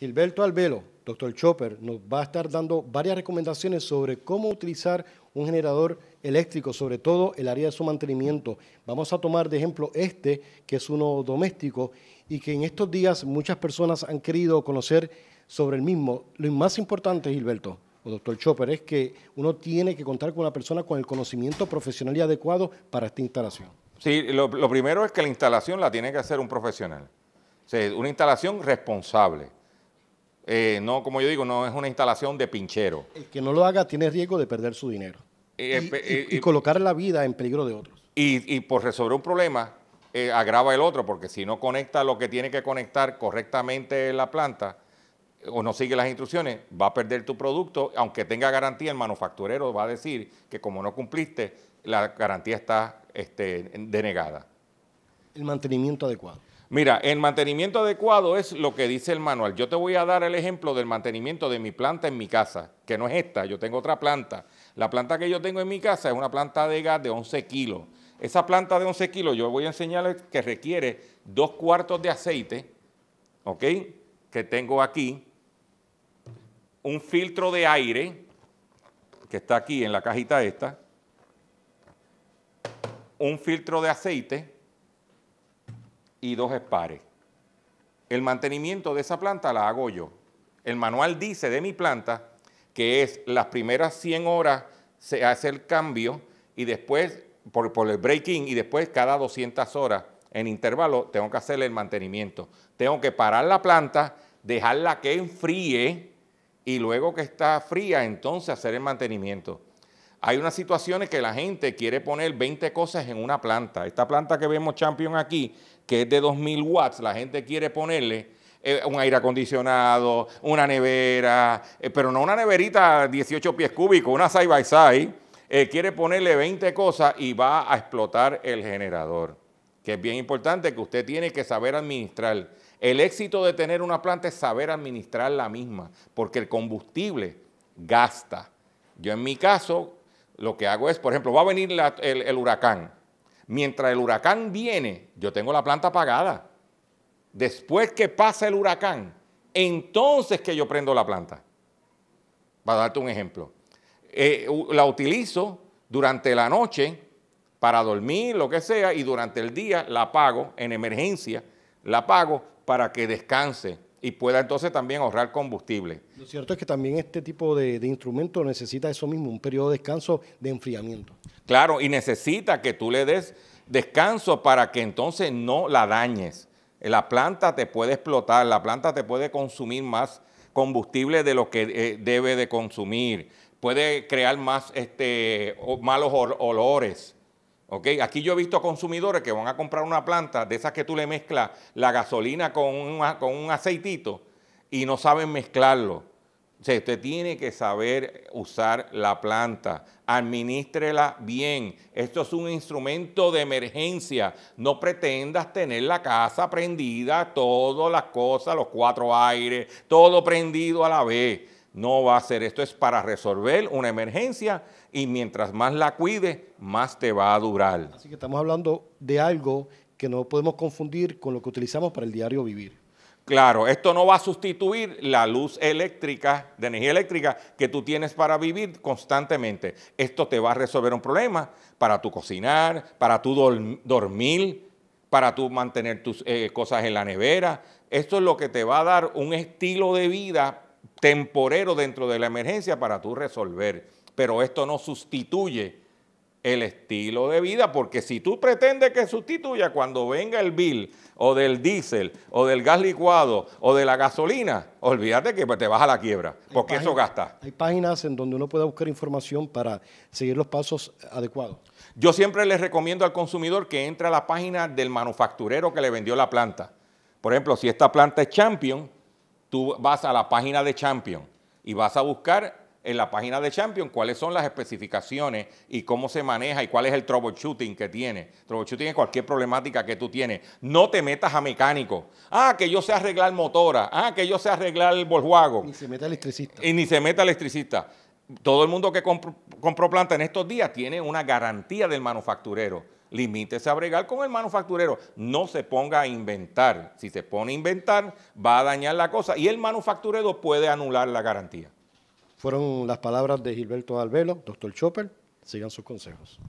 Gilberto Albelo, doctor Chopper, nos va a estar dando varias recomendaciones sobre cómo utilizar un generador eléctrico, sobre todo el área de su mantenimiento. Vamos a tomar de ejemplo este, que es uno doméstico y que en estos días muchas personas han querido conocer sobre el mismo. Lo más importante, Gilberto, o doctor Chopper, es que uno tiene que contar con una persona con el conocimiento profesional y adecuado para esta instalación. Sí, lo, primero es que la instalación la tiene que hacer un profesional. O una instalación responsable eh, no, como yo digo, no es una instalación de pinchero. El que no lo haga tiene riesgo de perder su dinero y, eh, eh, colocar la vida en peligro de otros. Y, por resolver un problema, agrava el otro, porque si no conecta lo que tiene que conectar correctamente la planta o no sigue las instrucciones, va a perder tu producto, aunque tenga garantía, el manufacturero va a decir que como no cumpliste, la garantía está este, denegada. El mantenimiento adecuado. Mira, el mantenimiento adecuado es lo que dice el manual. Yo te voy a dar el ejemplo del mantenimiento de mi planta en mi casa, que no es esta, yo tengo otra planta. La planta que yo tengo en mi casa es una planta de gas de 11 kilos. Esa planta de 11 kilos, yo voy a enseñarles que requiere dos cuartos de aceite, ¿ok? Que tengo aquí, un filtro de aire, que está aquí en la cajita esta, un filtro de aceite, y dos espares. El mantenimiento de esa planta la hago yo. El manual dice de mi planta que es las primeras 100 horas se hace el cambio y después, por, el el breaking, y después cada 200 horas en intervalo tengo que hacerle el mantenimiento. Tengo que parar la planta, dejarla que enfríe y luego que está fría, entonces hacer el mantenimiento. Hay unas situaciones que la gente quiere poner 20 cosas en una planta. Esta planta que vemos Champion aquí, que es de 2000 watts, la gente quiere ponerle eh, un aire acondicionado, una nevera, eh, pero no una neverita 18 pies cúbicos, una side by side. Eh, quiere ponerle 20 cosas y va a explotar el generador, que es bien importante que usted tiene que saber administrar. El éxito de tener una planta es saber administrar la misma, porque el combustible gasta. Yo en mi caso, lo que hago es, por ejemplo, va a venir el, huracán. Mientras el huracán viene, yo tengo la planta apagada. Después que pasa el huracán, entonces que yo prendo la planta. Para darte un ejemplo. Eh, la utilizo durante la noche para dormir, lo que sea, y durante el día la apago en emergencia, la apago para que descanse y pueda entonces también ahorrar combustible. Lo cierto es que también este tipo de, instrumento necesita eso mismo, un periodo de descanso de enfriamiento. Claro, y necesita que tú le des descanso para que entonces no la dañes. La planta te puede explotar, la planta te puede consumir más combustible de lo que eh, debe de consumir, puede crear más este, malos olores Aquí yo he visto consumidores que van a comprar una planta de esas que tú le mezclas la gasolina con, con un aceitito y no saben mezclarlo. usted tiene que saber usar la planta, administrela bien. Esto es un instrumento de emergencia. No pretendas tener la casa prendida, todas las cosas, los cuatro aires, todo prendido a la vez no va a ser esto, es para resolver una emergencia y mientras más la cuide más te va a durar. Así que estamos hablando de algo que no podemos confundir con lo que utilizamos para el diario vivir. Claro, esto no va a sustituir la luz eléctrica, de energía eléctrica que tú tienes para vivir constantemente. Esto te va a resolver un problema para tu cocinar, para tu dormir, para tu mantener tus eh, cosas en la nevera. Esto es lo que te va a dar un estilo de vida temporero dentro de la emergencia para tú resolver. Pero esto no sustituye el estilo de vida, porque si tú pretendes que sustituya cuando venga el bill o del diésel o del gas licuado o de la gasolina, olvídate que te vas a la quiebra, porque eso gasta. Hay páginas en donde uno puede buscar información para seguir los pasos adecuados. Yo siempre les recomiendo al consumidor que entre a la página del manufacturero que le vendió la planta. Por ejemplo, si esta planta es Champion, tú vas a la página de Champion y vas a buscar en la página de Champion cuáles son las especificaciones y cómo se maneja y cuál es el troubleshooting que tiene. Troubleshooting es cualquier problemática que tú tienes. No te metas a mecánico. Ah, que yo sé arreglar motora. Ah, que yo sé arreglar el Volkswagen. Ni se meta electricista. Y ni se meta electricista. Todo el mundo que compró planta en estos días tiene una garantía del manufacturero limítese a bregar con el manufacturero, no se ponga a inventar. Si se pone a inventar, va a dañar la cosa y el manufacturero puede anular la garantía. Fueron las palabras de Gilberto Albelo, doctor Chopper. Sigan sus consejos.